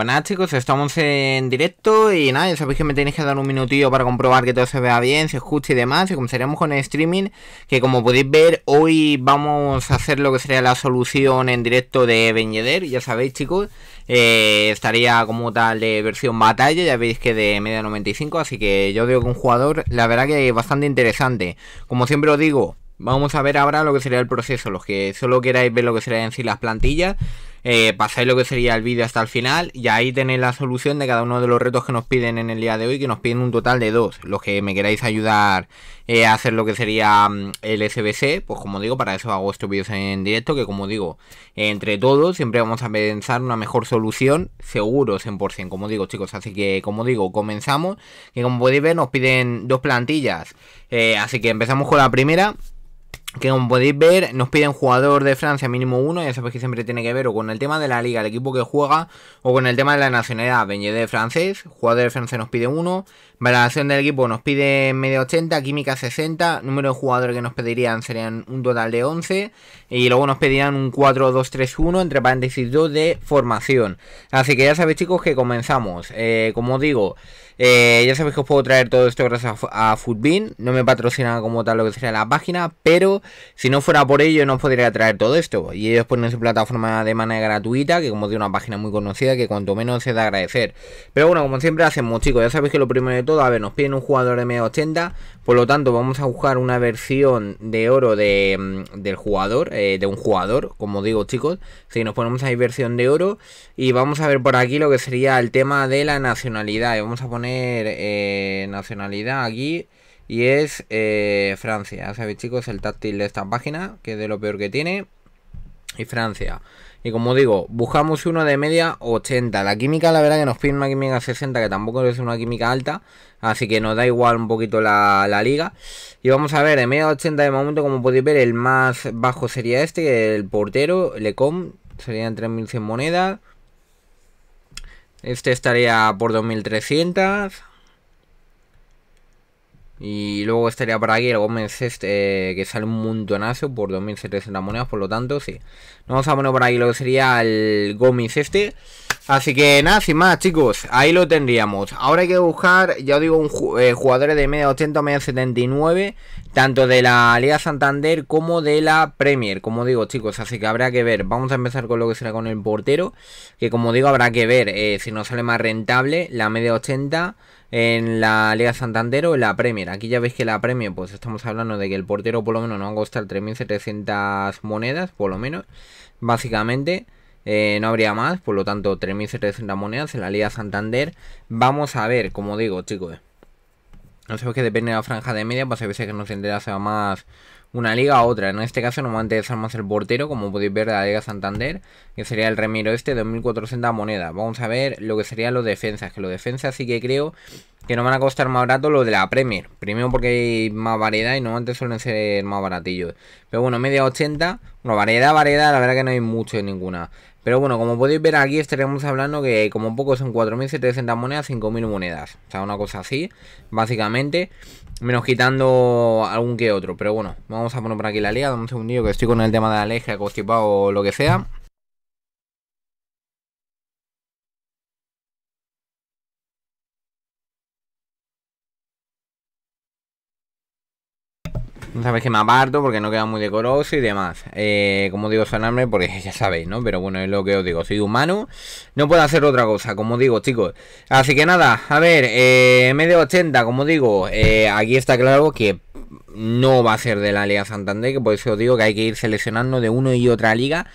Bueno, pues chicos, estamos en directo y nada, ya sabéis que me tenéis que dar un minutillo para comprobar que todo se vea bien, se escuche y demás. Y comenzaremos con el streaming, que como podéis ver, hoy vamos a hacer lo que sería la solución en directo de Beñeder, ya sabéis chicos. Eh, estaría como tal de versión batalla, ya veis que de media 95, así que yo digo que un jugador, la verdad que es bastante interesante. Como siempre os digo, vamos a ver ahora lo que sería el proceso, los que solo queráis ver lo que sería en las plantillas. Eh, pasáis lo que sería el vídeo hasta el final y ahí tenéis la solución de cada uno de los retos que nos piden en el día de hoy, que nos piden un total de dos. Los que me queráis ayudar eh, a hacer lo que sería mm, el SBC, pues como digo, para eso hago estos vídeos en directo, que como digo, entre todos siempre vamos a pensar una mejor solución, seguro 100%, como digo chicos, así que como digo, comenzamos, que como podéis ver nos piden dos plantillas, eh, así que empezamos con la primera que como podéis ver nos piden jugador de Francia mínimo uno, ya sabéis que siempre tiene que ver o con el tema de la liga, el equipo que juega, o con el tema de la nacionalidad, de francés, jugador de Francia nos pide uno, valoración del equipo nos pide media 80, química 60, número de jugadores que nos pedirían serían un total de 11, y luego nos pedirían un 4-2-3-1, entre paréntesis 2 de formación. Así que ya sabéis chicos que comenzamos, eh, como digo... Eh, ya sabéis que os puedo traer todo esto gracias a, a No me patrocina como tal lo que sería la página, pero si no fuera por ello, no os podría traer todo esto. Y ellos ponen su plataforma de manera gratuita, que como digo, una página muy conocida, que cuanto menos se da agradecer. Pero bueno, como siempre hacemos, chicos, ya sabéis que lo primero de todo, a ver, nos piden un jugador de media 80 por lo tanto, vamos a buscar una versión de oro de, mm, del jugador, eh, de un jugador, como digo chicos. Si nos ponemos ahí versión de oro y vamos a ver por aquí lo que sería el tema de la nacionalidad. vamos a poner eh, nacionalidad aquí y es eh, Francia. Ya sabéis chicos, el táctil de esta página, que es de lo peor que tiene. Y Francia. Y como digo, buscamos uno de media 80. La química, la verdad que nos pide una química 60, que tampoco es una química alta. Así que nos da igual un poquito la, liga. Y vamos a ver, de media 80 de momento, como podéis ver, el más bajo sería este, el portero, Lecom, serían 3100 monedas. Este estaría por 2300. Y luego estaría por aquí el Gómez, este, que sale un montonazo por 2.700 monedas, por lo tanto, sí. vamos a poner por aquí lo que sería el Gómez este. Así que nada, sin más chicos, ahí lo tendríamos Ahora hay que buscar, ya digo, un jugador eh, jugadores de media 80 media 79 Tanto de la Liga Santander como de la Premier, como digo chicos Así que habrá que ver, vamos a empezar con lo que será con el portero Que como digo, habrá que ver eh, si nos sale más rentable la media 80 en la Liga Santander o en la Premier. Aquí ya veis que la Premier, pues estamos hablando de que el portero por lo menos no va a costar 3.700 monedas, por lo menos, básicamente. Eh, no habría más, por lo tanto 3.700 monedas en la Liga Santander. Vamos a ver, como digo chicos, no sé que depende de la franja de media, pues a veces que nos sea más una liga a otra. En este caso no me más el portero, como podéis ver de la Liga Santander, que sería el Remiro este, 2400 monedas. Vamos a ver lo que serían los defensas, que los defensas sí que creo que no van a costar más barato lo de la Premier. Primero porque hay más variedad y normalmente suelen ser más baratillos. Pero bueno, media 80, bueno, variedad, variedad, la verdad que no hay mucho en ninguna. Pero bueno, como podéis ver aquí estaremos hablando que como poco son 4.700 monedas, 5.000 monedas. O sea, una cosa así, básicamente. Menos quitando algún que otro. Pero bueno, vamos a poner por aquí la liga. Dame un segundillo que estoy con el tema de la alergia, constipado o lo que sea. No sabéis que me aparto porque no queda muy decoroso y demás. Eh, como digo, sonarme porque ya sabéis, ¿no? Pero bueno, es lo que os digo. Soy humano, no puedo hacer otra cosa, como digo, chicos. Así que nada, a ver, eh, Medio medio 80 como digo, eh, aquí está claro que no va a ser de la Liga Santander, que por eso os digo que hay que ir seleccionando de una y otra liga.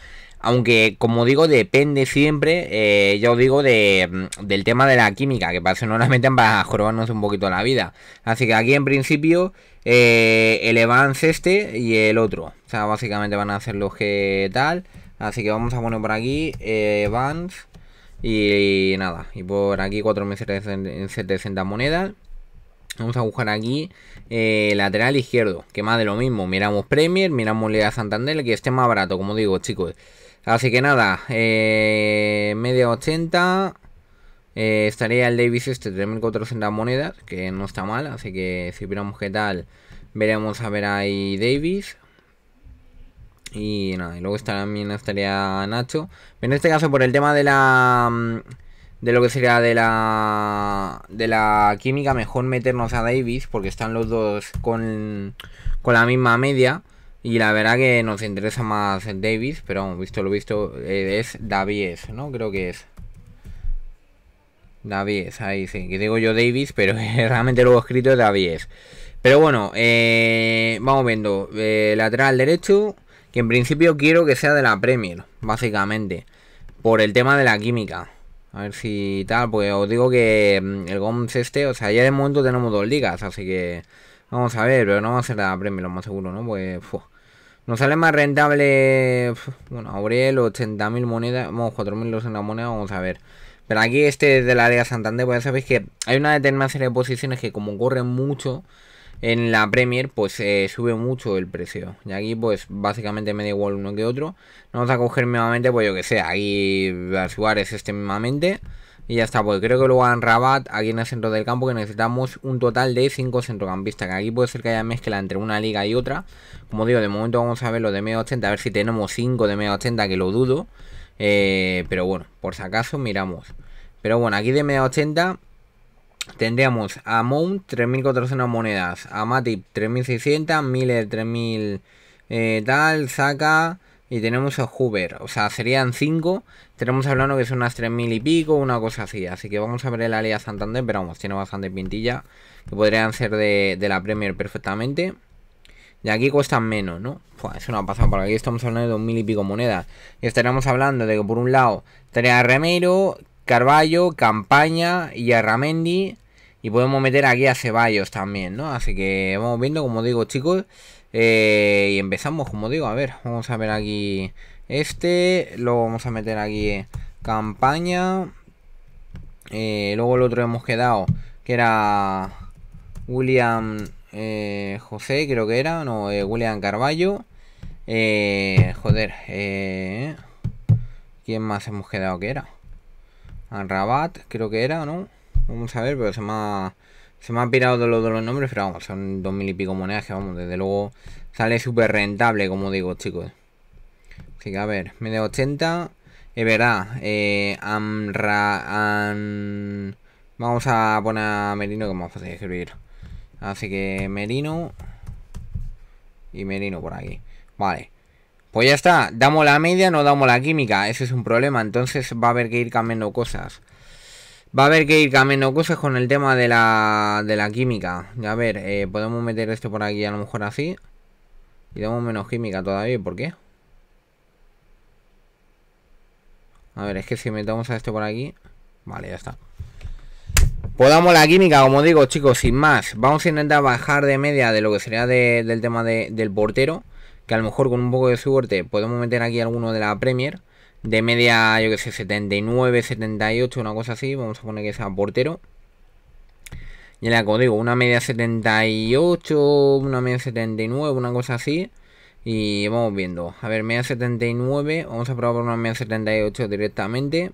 Aunque, como digo, depende siempre, eh, ya os digo, mm, del tema de la química, que para eso no la meten para jorobarnos un poquito la vida. Así que aquí, en principio, eh, el Evans este y el otro. O sea, básicamente van a hacer los que tal. Así que vamos a poner por aquí eh, y, nada. Y por aquí 4.700 monedas. Vamos a buscar aquí eh, lateral izquierdo, que más de lo mismo. Miramos Premier, miramos Lea Santander, que esté más barato, como digo, chicos. Así que nada, eh, media 80. Eh, estaría el Davis este 3.400 monedas, que no está mal, así que si viéramos qué tal, veremos a ver ahí Davis. Y nada, y luego también estaría Nacho. en este caso, por el tema de la... Mm, de lo que sería de la... De la química, mejor meternos a Davis, porque están los dos con, con la misma media. Y la verdad que nos interesa más Davis, pero visto lo visto, eh, es Davies, ¿no? Creo que es. Davies, ahí sí, que digo yo Davis, pero realmente luego escrito es Davies. Pero bueno, eh, vamos viendo. Eh, lateral derecho, que en principio quiero que sea de la Premier, básicamente. Por el tema de la química. A ver si tal, pues os digo que mm, el GOMS este, o sea, ya el momento tenemos dos ligas, así que vamos a ver, pero no va a ser la Premier, lo más seguro, ¿no? Pues... Nos sale más rentable. Bueno, Aurel, 80.000 monedas. en la moneda, vamos a ver. Pero aquí este de la área Santander, pues ya sabéis que hay una determinada serie de posiciones que como corren mucho en la Premier, pues eh, sube mucho el precio. Y aquí pues básicamente me da igual uno que otro. No Vamos a coger nuevamente, pues yo que sé, aquí a es este mismamente. Y ya está, pues creo que luego en Rabat, aquí en el centro del campo, que necesitamos un total de 5 centrocampistas. Que aquí puede ser que haya mezcla entre una liga y otra. Como digo, de momento vamos a ver lo de medio 80, a ver si tenemos 5 de medio 80, que lo dudo. Eh, pero bueno, por si acaso miramos. Pero bueno, aquí de media 80 tendríamos a Mount 3.400 monedas, a Matip 3.600, Miller 3.000 eh, tal, saca y tenemos a Hoover. O sea, serían 5. Tenemos hablando que son unas mil y pico, una cosa así. Así que vamos a ver el alias Santander, pero vamos, tiene bastante pintilla. Que podrían ser de, la Premier perfectamente. Y aquí cuestan menos, ¿no? Pues es una pasada, por aquí estamos hablando de un mil y pico monedas. Y estaremos hablando de que por un lado tenía a Remero, Carballo, Campaña y Arramendi. Y podemos meter aquí a Ceballos también, ¿no? Así que vamos viendo, como digo, chicos. Eh, y empezamos, como digo, a ver, vamos a ver aquí este. Luego vamos a meter aquí eh, campaña. Eh, luego el otro hemos quedado, que era William José, creo que era. No, William Carballo. joder, ¿quién más hemos quedado que era? Rabat, creo que era, ¿no? Vamos a ver, pero se me ha se me han pirado de los, de los nombres, pero vamos, son dos mil y pico monedas que vamos, desde luego sale súper rentable, como digo, chicos. Así que a ver, me de 80. Es verdad, eh, Vamos a poner a Merino, que es más fácil de escribir. Así que Merino. Y Merino por aquí. Vale. Pues ya está, damos la media, no damos la química, ese es un problema, entonces va a haber que ir cambiando cosas. Va a haber que ir cambiando cosas con el tema de la, química. A ver, eh, podemos meter esto por aquí a lo mejor así. Y damos menos química todavía, ¿por qué? A ver, es que si metamos a esto por aquí... Vale, ya está. Podamos la química, como digo, chicos, sin más. Vamos a intentar bajar de media de lo que sería del tema del portero. Que a lo mejor con un poco de suerte podemos meter aquí alguno de la Premier de media, yo que sé, 79, 78, una cosa así. Vamos a poner que sea portero. Y le digo, una media 78, una media 79, una cosa así. Y vamos viendo. A ver, media 79. Vamos a probar por una media 78 directamente.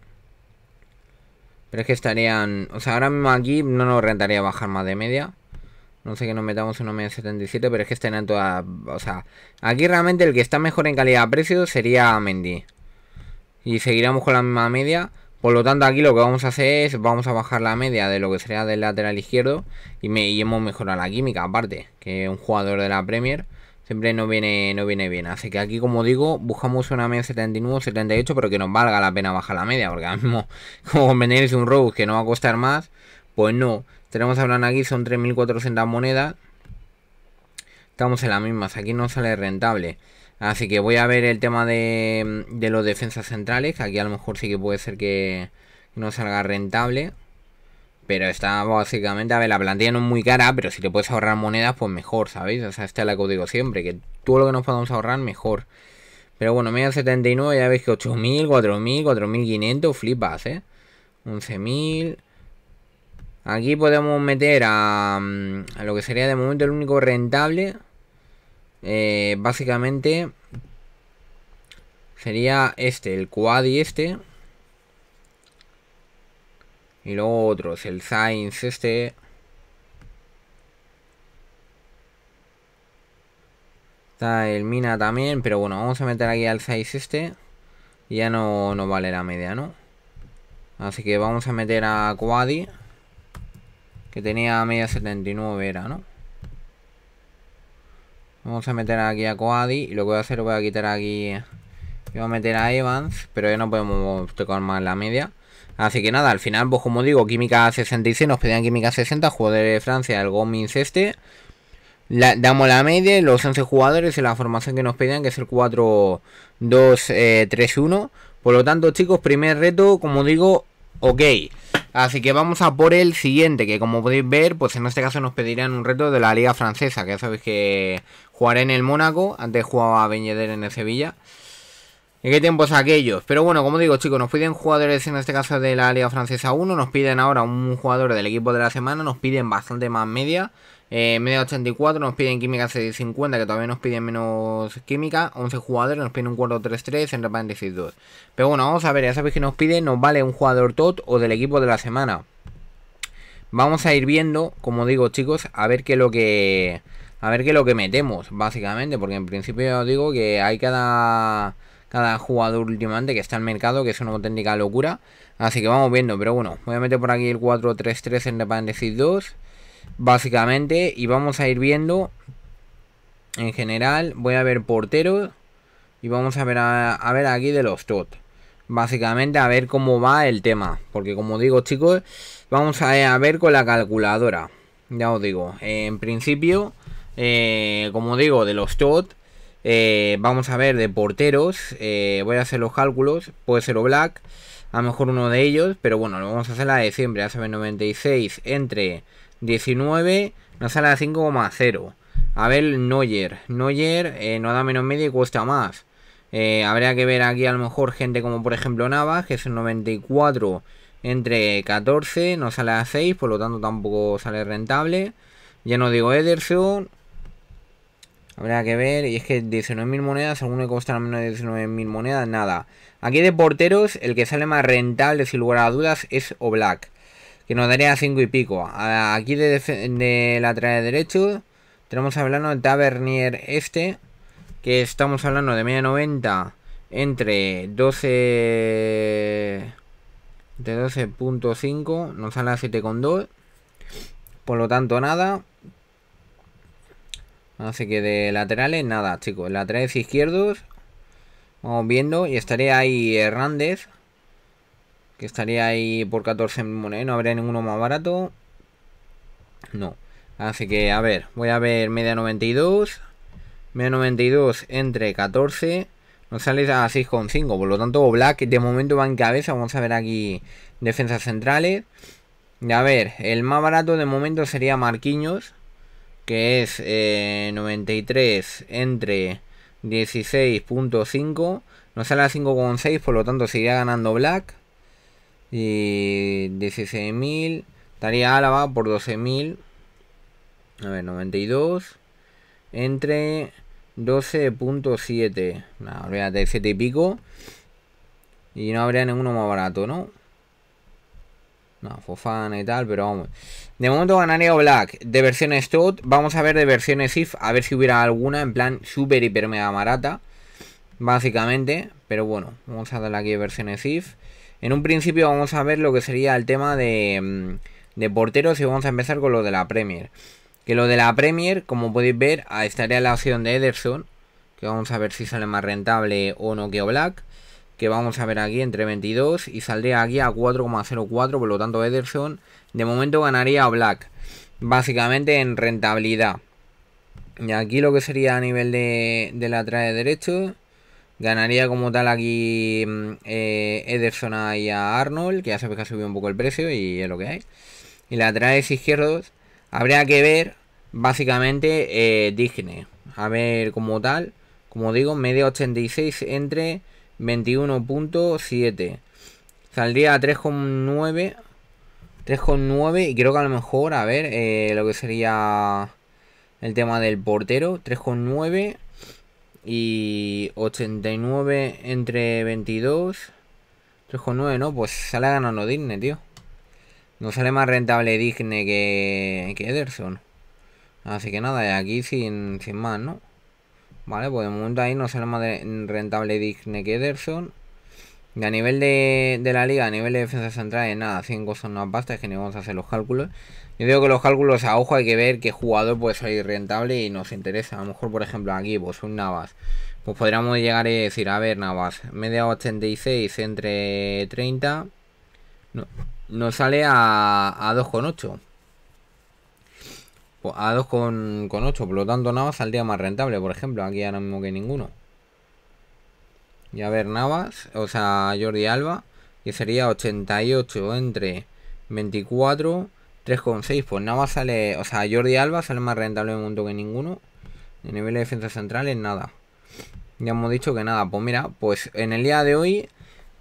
Pero es que estarían... O sea, ahora mismo aquí no nos rentaría bajar más de media. No sé que nos metamos en una media 77, pero es que estarían todas... O sea, aquí realmente el que está mejor en calidad-precio sería Mendy y seguiremos con la misma media. Por lo tanto aquí lo que vamos a hacer es, vamos a bajar la media de lo que sería del lateral izquierdo y, hemos mejorado la química aparte, que un jugador de la Premier siempre no viene, no viene bien. Así que aquí como digo, buscamos una media 79, 78, pero que nos valga la pena bajar la media, porque ahora mismo como es un Rose que no va a costar más, pues no. Tenemos hablando aquí, son 3.400 monedas. Estamos en las mismas, aquí no sale rentable. Así que voy a ver el tema de, los defensas centrales. Aquí a lo mejor sí que puede ser que no salga rentable. Pero está básicamente, a ver, la plantilla no es muy cara, pero si le puedes ahorrar monedas, pues mejor, ¿sabéis? O sea, esta es la que os digo siempre, que todo lo que nos podamos ahorrar, mejor. Pero bueno, media 79, ya veis que 8.000, 4.000, 4.500, flipas, ¿eh? 11.000. Aquí podemos meter a, mm, a lo que sería de momento el único rentable. Eh, básicamente sería este, el quad y este. Y luego otros, el Science este. Está el Mina también, pero bueno, vamos a meter aquí al Science este. ya no, no vale la media, ¿no? Así que vamos a meter a Quadi. Que tenía media 79 era, ¿no? Vamos a meter aquí a Coadi. Y lo que voy a hacer, voy a quitar aquí. Voy a meter a Evans. Pero ya no podemos tocar más la media. Así que nada, al final, pues como digo, química 66. Nos pedían química 60. Jugadores de Francia, el Gomins este. damos la media, los 11 jugadores y la formación que nos pedían, que es el 4-2-3-1. Eh, por lo tanto, chicos, primer reto, como digo, ok. Así que vamos a por el siguiente, que como podéis ver, pues en este caso nos pedirían un reto de la liga francesa, que ya sabéis que Jugaré en el Mónaco, antes jugaba a Beñeder en el Sevilla. ¿En qué tiempos aquellos? Pero bueno, como digo chicos, nos piden jugadores en este caso de la Liga Francesa 1, nos piden ahora un jugador del equipo de la semana, nos piden bastante más media. Eh, media 84, nos piden química 650, que todavía nos piden menos química. 11 jugadores, nos piden un 4-3-3, entre paréntesis 2. Pero bueno, vamos a ver, ya sabéis que nos piden, nos vale un jugador tot o del equipo de la semana. Vamos a ir viendo, como digo chicos, a ver qué es lo que a ver qué es lo que metemos, básicamente, porque en principio os digo que hay cada, cada jugador últimamente que está en el mercado, que es una auténtica locura. Así que vamos viendo, pero bueno, voy a meter por aquí el 4-3-3 entre paréntesis 2, básicamente, y vamos a ir viendo en general. Voy a ver porteros y vamos a ver, a, ver aquí de los tot. Básicamente a ver cómo va el tema, porque como digo chicos, vamos a ver con la calculadora. Ya os digo, en principio eh, como digo, de los tot. Eh, vamos a ver de porteros. Eh, voy a hacer los cálculos. Puede ser o Black. A lo mejor uno de ellos. Pero bueno, lo vamos a hacer la de siempre. hace 96 entre 19. Nos sale a 5,0. A ver, noyer noyer no da menos media y cuesta más. habría que ver aquí a lo mejor gente como por ejemplo Navas, que es el 94 entre 14, no sale a 6, por lo tanto tampoco sale rentable. Ya no digo Ederson, Habrá que ver, y es que 19.000 monedas, algunos que costará menos de 19.000 monedas, nada. Aquí de porteros, el que sale más rentable, sin lugar a dudas, es Oblak, que nos daría 5 y pico. Aquí de, la lateral derecho, tenemos hablando de Tavernier este, que estamos hablando de media 90 entre 12... De 12.5 nos sale a 7,2 Por lo tanto nada Así que de laterales, nada, chicos. Laterales izquierdos. Vamos viendo. Y estaría ahí Hernández. Que estaría ahí por 14 monedas. Eh, no habría ninguno más barato. No. Así que, a ver. Voy a ver media 92. Media 92 entre 14. Nos sale a 6,5. Por lo tanto, Black de momento va en cabeza. Vamos a ver aquí defensas centrales. Y a ver, el más barato de momento sería Marquinhos que es 93 eh, entre 16.5, No sale a 5.6, por lo tanto seguiría ganando Black. Y 16.000, estaría Álava por 12.000, a ver, 92, entre 12.7, nada, olvídate, 7 y pico. Y no habría ninguno más barato, ¿no? No, Fofana y tal, pero vamos. De momento ganaría Black. De versiones Todd, vamos a ver de versiones If, a ver si hubiera alguna en plan super, hiper, mega barata. Básicamente, pero bueno, vamos a darle aquí versiones If. En un principio vamos a ver lo que sería el tema de, mm, de porteros y vamos a empezar con lo de la Premier. Que lo de la Premier, como podéis ver, estaría la opción de Ederson. Que vamos a ver si sale más rentable o no que Black que vamos a ver aquí entre 22 y saldría aquí a 4,04, por lo tanto Ederson de momento ganaría a Black, básicamente en rentabilidad. Y aquí lo que sería a nivel de, la trae derecho, ganaría como tal aquí mm, eh, Ederson y a Arnold, que ya sabes que ha subido un poco el precio y es lo que hay. Y la trae izquierdos, habría que ver básicamente eh, Digne, a ver como tal, como digo, media 86 entre 21.7. Saldría a 3,9. 3,9 y creo que a lo mejor, a ver, eh, lo que sería el tema del portero. 3,9 y 89 entre 22. 3,9, ¿no? Pues sale ganando Digne, tío. No sale más rentable Digne que, que Ederson. Así que nada, aquí sin, sin más, ¿no? Vale, pues de momento ahí no será más rentable Digne que Ederson. Y a nivel de, la liga, a nivel de defensa central, nada, 5 son más bastas que ni vamos a hacer los cálculos. Yo digo que los cálculos a ojo hay que ver qué jugador puede salir rentable y nos interesa. A lo mejor, por ejemplo, aquí, pues un Navas. Pues podríamos llegar y decir, a ver, Navas, media 86 entre 30. No, nos sale a, a 2,8. Pues, a 2,8, por lo tanto Navas saldría más rentable, por ejemplo, aquí ahora mismo que ninguno. Y a ver, Navas, o sea, Jordi Alba, que sería 88 entre 24, 3,6. Pues Navas sale, o sea, Jordi Alba sale más rentable en un mundo que ninguno. En nivel de defensa central es nada. Ya hemos dicho que nada, pues mira, pues en el día de hoy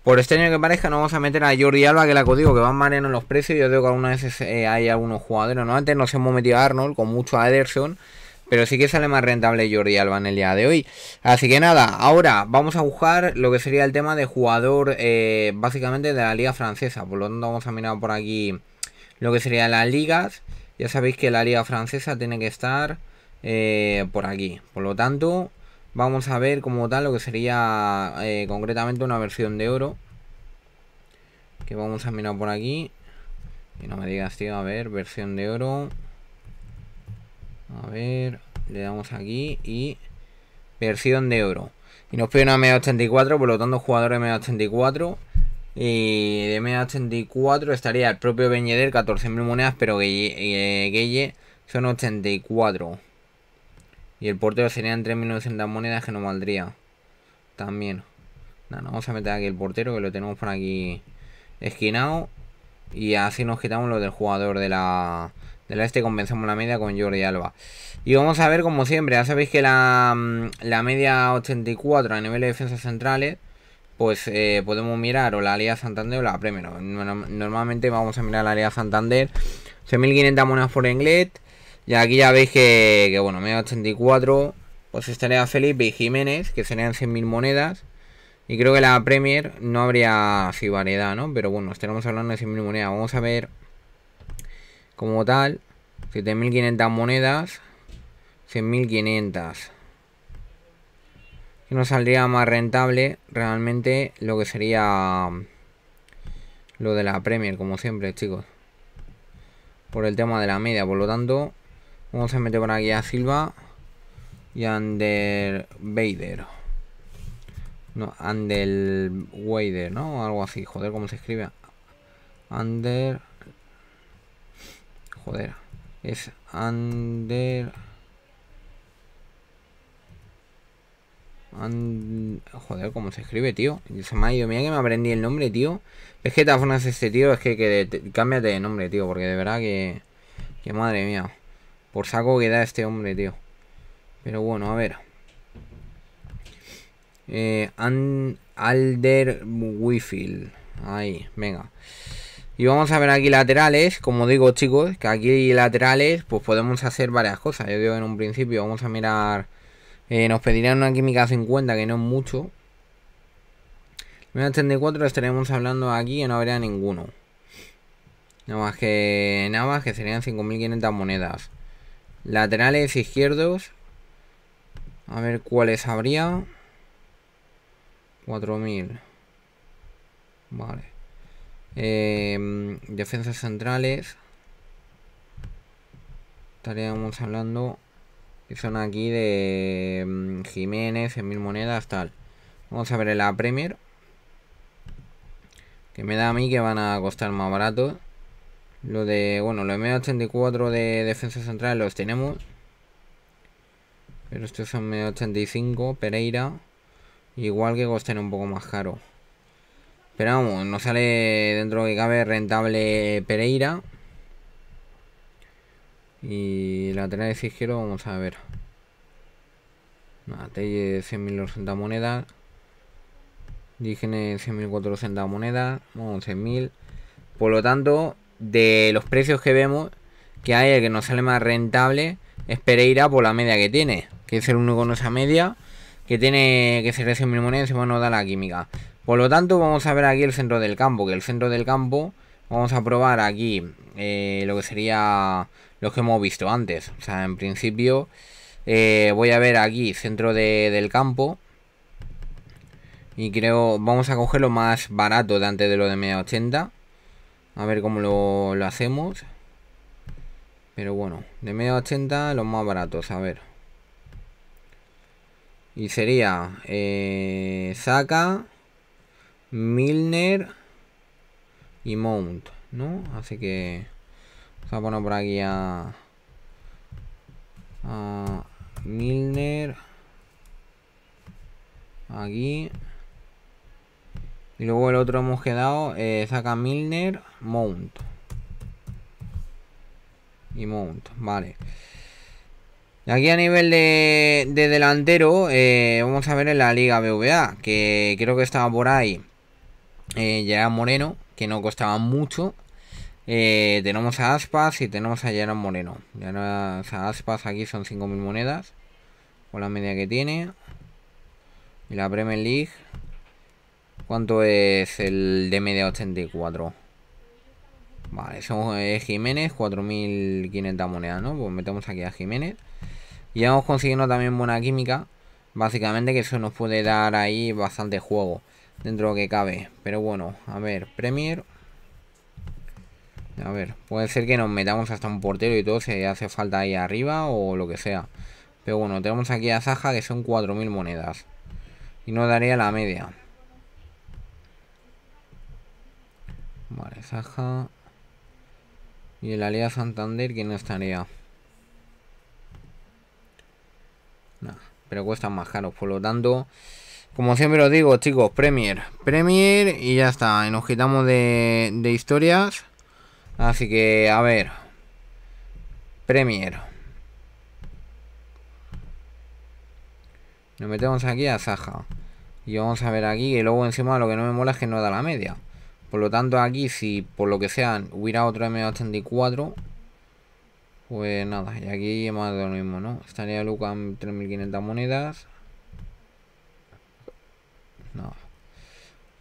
por este año que parezca, no vamos a meter a Jordi Alba, que la código que van en los precios. Yo digo que algunas veces eh, hay algunos jugadores. ¿no? Antes nos hemos metido a Arnold, con mucho a Ederson. Pero sí que sale más rentable Jordi Alba en el día de hoy. Así que nada, ahora vamos a buscar lo que sería el tema de jugador eh, básicamente de la liga francesa. Por lo tanto vamos a mirar por aquí lo que serían las ligas. Ya sabéis que la liga francesa tiene que estar eh, por aquí. Por lo tanto, vamos a ver como tal lo que sería eh, concretamente una versión de oro. Que vamos a mirar por aquí. Y no me digas, tío, a ver, versión de oro. A ver, le damos aquí y versión de oro. Y nos pide una media 84 por lo tanto, jugador de 84 Y de media 84 estaría el propio Beñeder, 14.000 monedas, pero que eh, son 84. Y el portero serían 3.900 monedas que no valdría. También. Nada, vamos a meter aquí el portero que lo tenemos por aquí esquinado. Y así nos quitamos lo del jugador de la, de la este. Compensamos la media con Jordi Alba. Y vamos a ver como siempre. Ya sabéis que la, mm, la media 84 a nivel de defensa centrales. Pues eh, podemos mirar o la Liga Santander o la Premier. Normalmente vamos a mirar la Liga Santander. 6.500 monedas por inglés y aquí ya veis que, que bueno, da 84, pues estaría Felipe y Jiménez, que serían 100.000 monedas. Y creo que la Premier no habría así variedad, ¿no? Pero bueno, estaremos hablando de 100.000 monedas. Vamos a ver como tal. 7.500 monedas. 100.500. Que nos saldría más rentable realmente lo que sería mm, lo de la Premier, como siempre, chicos. Por el tema de la media, por lo tanto, Vamos a meter por aquí a Silva y Ander Vader. No, Ander Wader, ¿no? Algo así. Joder, ¿cómo se escribe? Ander Joder. Es Ander Joder, ¿cómo se escribe, tío? Se me ha ido, mira que me aprendí el nombre, tío. Es que te formas este tío, es que, que cámbiate de nombre, tío, porque de verdad que... Que madre mía. Por saco que da este hombre, tío. Pero bueno, a ver. Eh, Alder Wifield. Ahí, venga. Y vamos a ver aquí laterales, como digo chicos, que aquí laterales pues podemos hacer varias cosas. Yo digo en un principio, vamos a mirar, eh, nos pedirían una química 50, que no es mucho. En 34 estaremos hablando aquí y no habría ninguno. Nada más que, nada más que serían 5.500 monedas. Laterales izquierdos. A ver cuáles habría. 4000. Vale. Em, defensas centrales. Estaríamos hablando. Que son aquí de em, Jiménez, en mil monedas, tal. Vamos a ver la Premier. Que me da a mí que van a costar más barato. Lo de, bueno, los M84 de defensa central los tenemos. Pero estos son M85, Pereira. Igual que costen un poco más caro. Pero vamos, no sale dentro que cabe rentable Pereira. Y la de izquierdo vamos a ver. 100.000, o 100.200 monedas. Dígenes 100.400 monedas. 100.000, Por lo tanto, de los precios que vemos, que hay el que nos sale más rentable es Pereira por la media que tiene, que es el único con esa media que tiene que ser mil monedas y bueno, da la química. Por lo tanto, vamos a ver aquí el centro del campo, que el centro del campo vamos a probar aquí eh, lo que sería Lo que hemos visto antes. O sea, en principio eh, voy a ver aquí centro del campo. Y creo, vamos a coger lo más barato de antes de lo de media 80. A ver cómo lo, hacemos. Pero bueno, de medio 80 los más baratos, a ver. Y sería eh, saca Milner y Mount, ¿no? Así que vamos a poner por aquí a, a Milner. Aquí. Y luego el otro hemos quedado, eh, saca Milner, Mount. Y Mount, vale. Aquí a nivel de, delantero, eh, vamos a ver en la Liga BVA, que creo que estaba por ahí eh, ya Moreno, que no costaba mucho. Eh, tenemos a Aspas y tenemos a Yaran Moreno. ya Aspas aquí son 5.000 monedas. Con la media que tiene. Y la Premier League. ¿Cuánto es el de media 84? Vale, somos eh, Jiménez, 4.500 monedas, ¿no? Pues metemos aquí a Jiménez. Y vamos consiguiendo también buena química. Básicamente que eso nos puede dar ahí bastante juego dentro de lo que cabe. Pero bueno, a ver, Premier. A ver, puede ser que nos metamos hasta un portero y todo si hace falta ahí arriba o lo que sea. Pero bueno, tenemos aquí a Zaja que son 4.000 monedas. Y nos daría la media. Vale, Saja Y el alias Santander, que no estaría. pero cuestan más caros. Por lo tanto, como siempre os digo, chicos, Premier. Premier y ya está. nos quitamos de, de historias. Así que, a ver. Premier. Nos metemos aquí a Saja. Y vamos a ver aquí. Y luego encima lo que no me mola es que no da la media. Por lo tanto, aquí, si por lo que sean hubiera otro M84, pues nada, y aquí hemos lo mismo, ¿no? Estaría Luca en 3.500 monedas. No.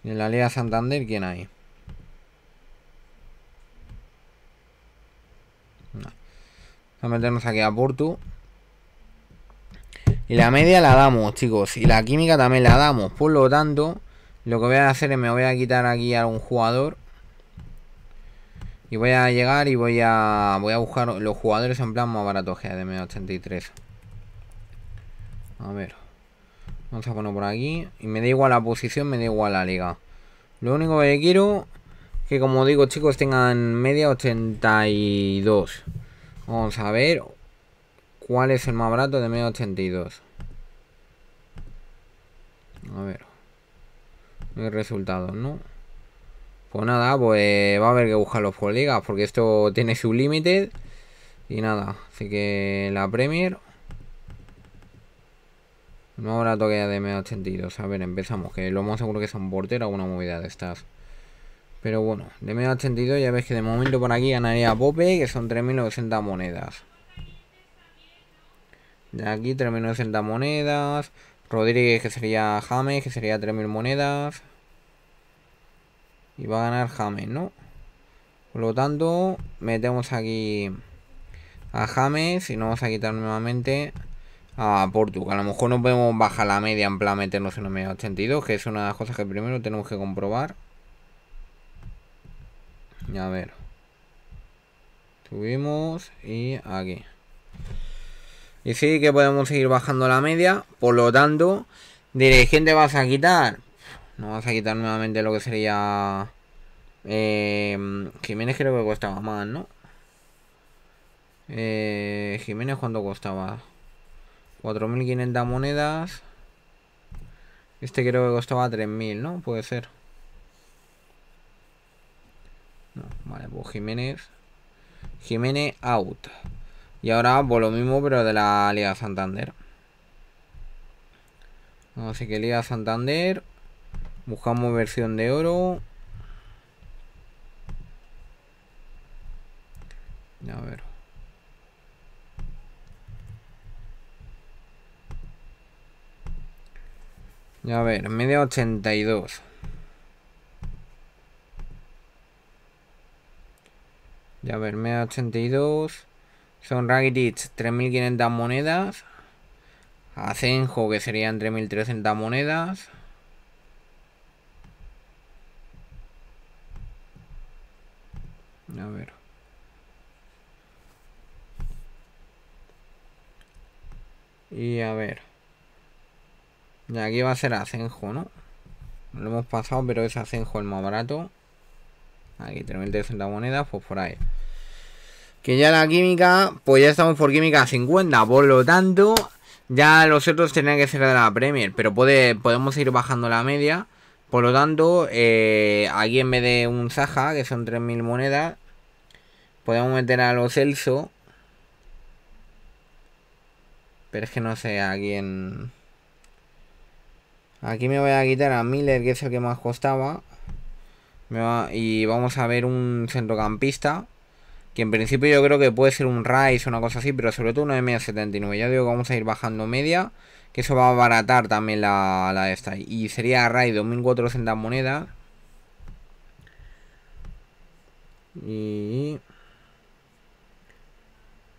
¿Y en la Liga Santander quién hay? Vamos a meternos aquí a Porto. Y la media la damos, chicos. Y la química también la damos. Por lo tanto, lo que voy a hacer es me voy a quitar aquí a un jugador. Y voy a llegar y voy a voy a buscar los jugadores en plan más baratos que de 83. A ver. Vamos a poner por aquí. Y me da igual la posición, me da igual la liga. Lo único que quiero que, como digo, chicos, tengan media 82. Vamos a ver cuál es el más barato de media 82. A ver el resultado, resultados, ¿no? Pues nada, pues va a haber que buscar Los colegas, porque esto tiene su límite. Y nada, así que la Premier. No habrá toque de M82. A ver, empezamos, que lo más seguro que son porteros, alguna una movida de estas. Pero bueno, de M82 ya ves que de momento por aquí ganaría Pope, que son 3.900 monedas. De aquí 3.900 monedas. Rodríguez, que sería James, que sería 3.000 monedas. Y va a ganar James, ¿no? Por lo tanto, metemos aquí a James y nos vamos a quitar nuevamente a Portugal. A lo mejor no podemos bajar la media en plan meternos en los media 82, que es una de las cosas que primero tenemos que comprobar. A ver. Tuvimos y aquí. Y sí que podemos seguir bajando la media, por lo tanto, dirigente vas a quitar nos vamos a quitar nuevamente lo que sería... Eh, Jiménez creo que costaba más, ¿no? Eh, Jiménez cuánto costaba? 4.500 monedas. Este creo que costaba 3.000, ¿no? Puede ser. vale, pues Jiménez. Jiménez out. Y ahora, pues lo mismo, pero de la Liga Santander. Así que Liga Santander. Buscamos versión de oro. Ya ver. A ver, media 82. Ya ver, media 82. Son Rakitic 3500 monedas. Acenjo que serían 3300 monedas. Y a ver. Y aquí va a ser Acenjo, ¿no? Lo hemos pasado, pero es Acenjo el más barato. Aquí, tenemos la monedas, pues por ahí. Que ya la química, pues ya estamos por química 50. Por lo tanto, ya los otros tenían que ser de la Premier. Pero puede, podemos ir bajando la media. Por lo tanto, eh, aquí en vez de un Zaha, que son 3.000 monedas, podemos meter a los Celso. Pero es que no sé a quién... Aquí me voy a quitar a Miller, que es el que más costaba. Y vamos a ver un centrocampista. Que en principio yo creo que puede ser un Rice o una cosa así, pero sobre todo una M79. Ya digo que vamos a ir bajando media eso va a abaratar también la, la esta. Y sería RAID 2400 monedas. Y...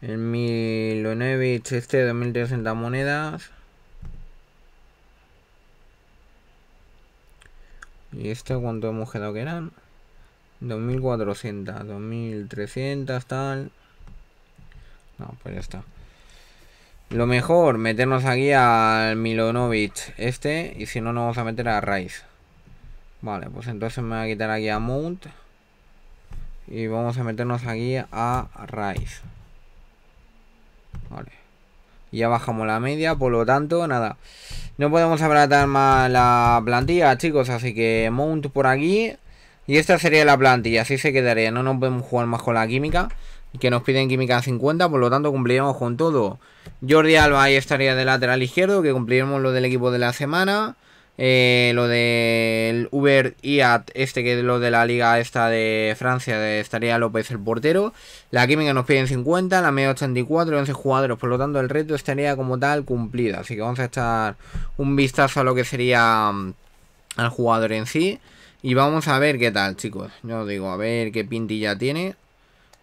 El 1009 este 2300 este monedas. ¿Y este cuánto hemos quedado que eran? 2400, 2300, tal. No, pues ya está. Lo mejor, meternos aquí al Milonovic este. Y si no, nos vamos a meter a Rice. Vale, pues entonces me voy a quitar aquí a Mount. Y vamos a meternos aquí a Rice. Vale. Ya bajamos la media, por lo tanto, nada. No podemos abaratar más la plantilla, chicos. Así que Mount por aquí. Y esta sería la plantilla, así se quedaría. No nos podemos jugar más con la química que nos piden química 50, por lo tanto cumpliremos con todo. Jordi Alba ahí estaría de lateral izquierdo, que cumpliremos lo del equipo de la semana. Eh, lo del Uber IAT, este que es lo de la liga esta de Francia, de estaría López el portero. La química nos piden 50, la media 84, 11 jugadores, por lo tanto el reto estaría como tal cumplida. Así que vamos a echar un vistazo a lo que sería mm, al jugador en sí. Y vamos a ver qué tal, chicos. Yo digo, a ver qué pintilla tiene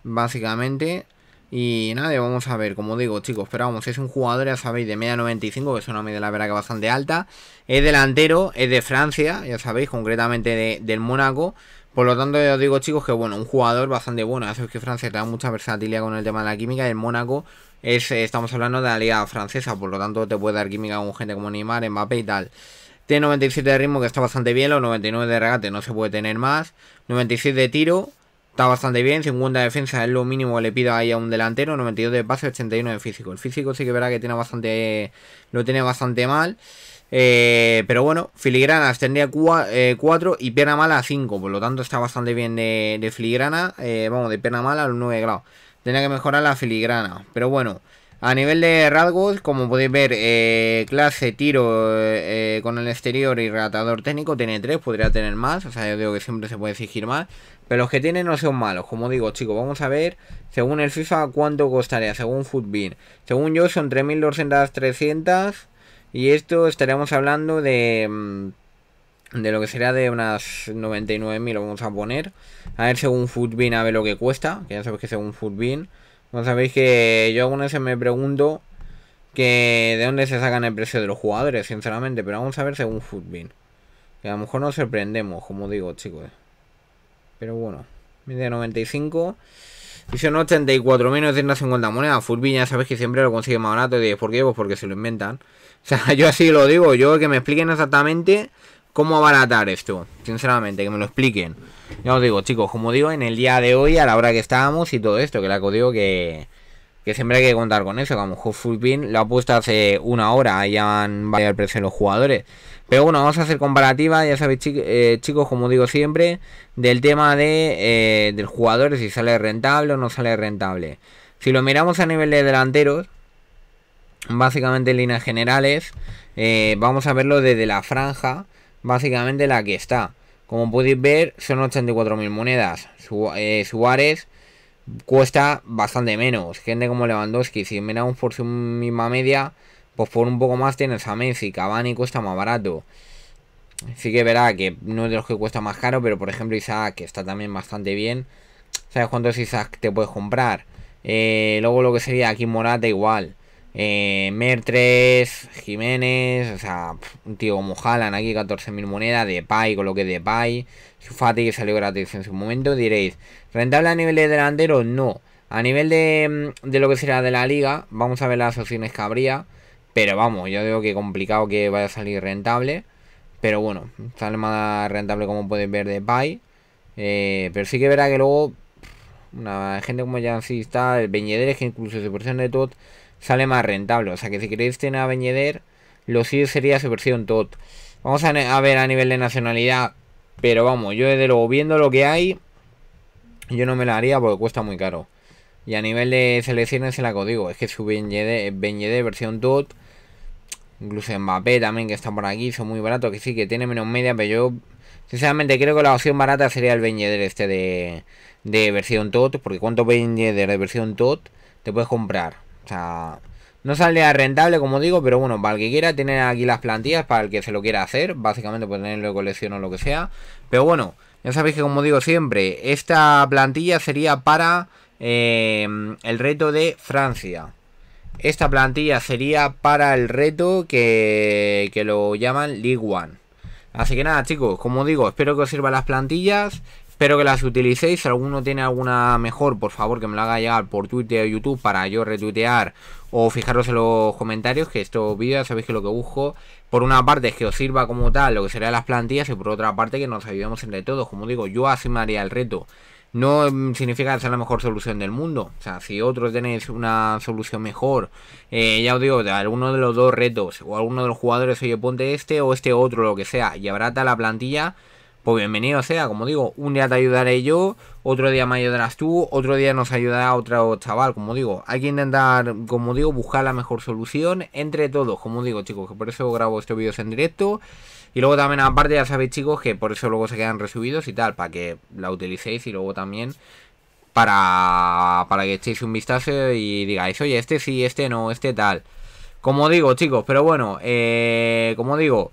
básicamente. Y nada, vamos a ver, como digo, chicos, pero vamos, es un jugador, ya sabéis, de media 95, que es una media la verdad que bastante alta. Es delantero, es de Francia, ya sabéis, concretamente del Mónaco. Por lo tanto, ya os digo, chicos, que bueno, un jugador bastante bueno. Ya sabéis que Francia te da mucha versatilidad con el tema de la química y el Mónaco es, eh, estamos hablando de la liga francesa, por lo tanto te puede dar química con gente como Neymar, Mbappé y tal. Tiene 97 de ritmo, que está bastante bien, los 99 de regate no se puede tener más. 97 de tiro, Está bastante bien, segunda defensa es lo mínimo que le pido ahí a un delantero, 92 de pase, 81 de físico. El físico sí que verá que tiene bastante, lo tiene bastante mal. Eh, pero bueno, filigranas tendría 4 eh, y pierna mala 5. Por lo tanto, está bastante bien de, filigrana. Eh, vamos, de pierna mala a los 9 grados. Tendría que mejorar la filigrana. Pero bueno, a nivel de rasgos, como podéis ver, clase, tiro con el exterior y relatador técnico tiene 3. Podría tener más. O sea, yo digo que siempre se puede exigir más. Pero los que tienen no son malos. Como digo, chicos, vamos a ver según el FIFA cuánto costaría, según Footbin. Según yo son 3.200-300 y esto estaríamos hablando de... Mm, de lo que sería de unas 99.000 lo vamos a poner. A ver según Footbin a ver lo que cuesta. Que ya sabéis que según Footbin. Como sabéis que yo algunas veces me pregunto que de dónde se sacan el precio de los jugadores, sinceramente. Pero vamos a ver según Footbin. Que a lo mejor nos sorprendemos, como digo, chicos. Pero bueno, mide 95. Y son 84.950 monedas. Furby ya sabes que siempre lo consigue más barato. Y ¿por qué? Pues porque se lo inventan. O sea, yo así lo digo. Yo que me expliquen exactamente cómo abaratar esto. Sinceramente, que me lo expliquen. Ya os digo, chicos, como digo, en el día de hoy, a la hora que estábamos y todo esto, que la código que, siempre hay que contar con eso. Que a lo mejor lo ha puesto hace una hora y ya han variado el precio de los jugadores. Pero bueno, vamos a hacer comparativa, ya sabéis eh, chicos, como digo siempre, del tema de, eh, del jugador, si sale rentable o no sale rentable. Si lo miramos a nivel de delanteros, básicamente en líneas generales, eh, vamos a verlo desde la franja, básicamente la que está. Como podéis ver, son 84.000 monedas. Suárez cuesta bastante menos. Gente como Lewandowski, si miramos por su misma media pues por un poco más tienes a Messi, Cavani cuesta más barato. Sí que verá que no es de los que cuesta más caro, pero por ejemplo Isaac, que está también bastante bien. ¿Sabes cuántos Isaac te puedes comprar? Eh, luego lo que sería aquí Morata igual. Eh, Mertres, Jiménez, o sea, un tío como Jalan aquí 14.000 monedas, Depay, con lo que Depay, Fati que salió gratis en su momento, diréis, ¿rentable a nivel de delantero? No. A nivel de, mm, de lo que será de la liga, vamos a ver las opciones que habría. Pero vamos, yo digo que complicado que vaya a salir rentable. Pero bueno, sale más rentable como pueden ver de Pai. Eh, pero sí que verá que luego una gente como así está, el Beñeder, que incluso su versión de Tot sale más rentable. O sea que si queréis tener a Beñeder, lo sí sería su versión Tot. Vamos a, ver a nivel de nacionalidad. Pero vamos, yo desde luego viendo lo que hay, yo no me la haría porque cuesta muy caro. Y a nivel de selecciones se la código. Es que su Beñeder, versión Tot Incluso Mbappé también que está por aquí, son muy baratos, que sí, que tiene menos media, pero yo sinceramente creo que la opción barata sería el Benjeder este de, versión TOT, porque ¿cuánto Benjeder de versión TOT te puedes comprar? O sea, no saldría rentable como digo, pero bueno, para el que quiera tener aquí las plantillas, para el que se lo quiera hacer, básicamente puede tenerlo de colección o lo que sea, pero bueno, ya sabéis que como digo siempre, esta plantilla sería para eh, el reto de Francia. Esta plantilla sería para el reto que, lo llaman League One. Así que nada chicos, como digo, espero que os sirvan las plantillas. Espero que las utilicéis. Si alguno tiene alguna mejor, por favor que me la haga llegar por Twitter o YouTube para yo retuitear o fijaros en los comentarios que estos vídeos sabéis que lo que busco por una parte es que os sirva como tal lo que serían las plantillas y por otra parte que nos ayudemos entre todos. Como digo, yo así el reto no mm, significa que sea la mejor solución del mundo. O sea, si otros tenéis una solución mejor, eh, ya os digo, de alguno de los dos retos o alguno de los jugadores, oye, ponte este o este otro, lo que sea, y habrá la plantilla, pues bienvenido sea. Como digo, un día te ayudaré yo, otro día me ayudarás tú, otro día nos ayudará otro chaval. Como digo, hay que intentar, como digo, buscar la mejor solución entre todos. Como digo, chicos, que por eso grabo estos vídeos en directo. Y luego también aparte ya sabéis chicos que por eso luego se quedan resubidos y tal, para que la utilicéis y luego también para, que echéis un vistazo y digáis, oye, este sí, este no, este tal. Como digo chicos, pero bueno, eh, como digo...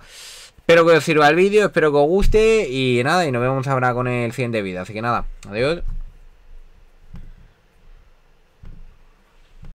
Espero que os sirva el vídeo, espero que os guste y nada, y nos vemos ahora con el siguiente vídeo. Así que nada, adiós.